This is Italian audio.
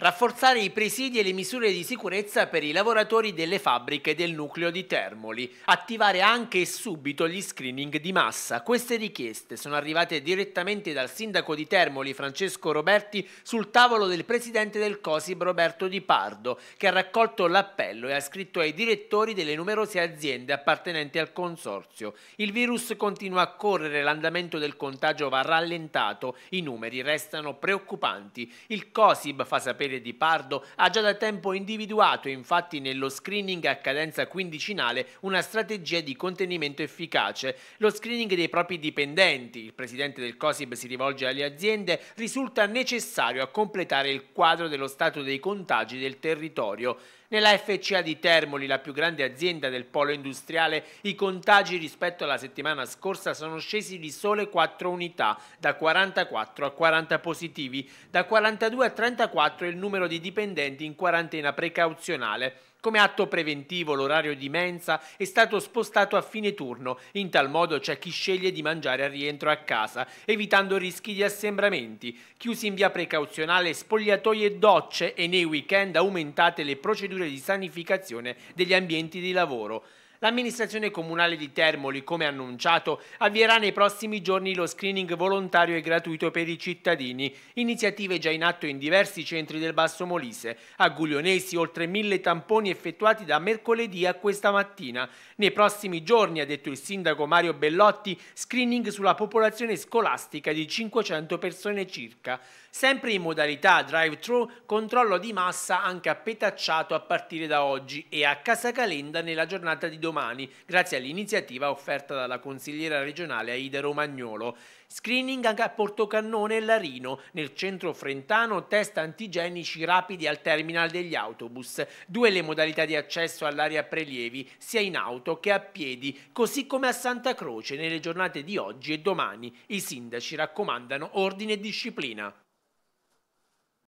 Rafforzare i presidi e le misure di sicurezza per i lavoratori delle fabbriche del nucleo di Termoli. Attivare anche e subito gli screening di massa. Queste richieste sono arrivate direttamente dal sindaco di Termoli, Francesco Roberti, sul tavolo del presidente del COSIB, Roberto Di Pardo, che ha raccolto l'appello e ha scritto ai direttori delle numerose aziende appartenenti al consorzio. Il virus continua a correre, l'andamento del contagio va rallentato, i numeri restano preoccupanti. Il COSIB fa sapere Corriere di Pardo ha già da tempo individuato infatti nello screening a cadenza quindicinale una strategia di contenimento efficace. Lo screening dei propri dipendenti, il presidente del COSIB si rivolge alle aziende, risulta necessario a completare il quadro dello stato dei contagi del territorio. Nella FCA di Termoli, la più grande azienda del polo industriale, i contagi rispetto alla settimana scorsa sono scesi di sole 4 unità, da 44 a 40 positivi, da 42 a 34 il numero di dipendenti in quarantena precauzionale. Come atto preventivo l'orario di mensa è stato spostato a fine turno, in tal modo c'è chi sceglie di mangiare al rientro a casa, evitando rischi di assembramenti. Chiusi in via precauzionale spogliatoie e docce e nei weekend aumentate le procedure di sanificazione degli ambienti di lavoro. L'amministrazione comunale di Termoli, come annunciato, avvierà nei prossimi giorni lo screening volontario e gratuito per i cittadini, iniziative già in atto in diversi centri del Basso Molise. A Guglionesi oltre mille tamponi effettuati da mercoledì a questa mattina. Nei prossimi giorni, ha detto il sindaco Mario Bellotti, screening sulla popolazione scolastica di 500 persone circa. Sempre in modalità drive-thru, controllo di massa anche a Petacciato a partire da oggi e a Casa Calenda nella giornata di domenica domani, grazie all'iniziativa offerta dalla consigliera regionale Aida Romagnolo. Screening anche a Portocannone e Larino, nel centro frentano test antigenici rapidi al terminal degli autobus. Due le modalità di accesso all'area prelievi, sia in auto che a piedi, così come a Santa Croce nelle giornate di oggi e domani. I sindaci raccomandano ordine e disciplina.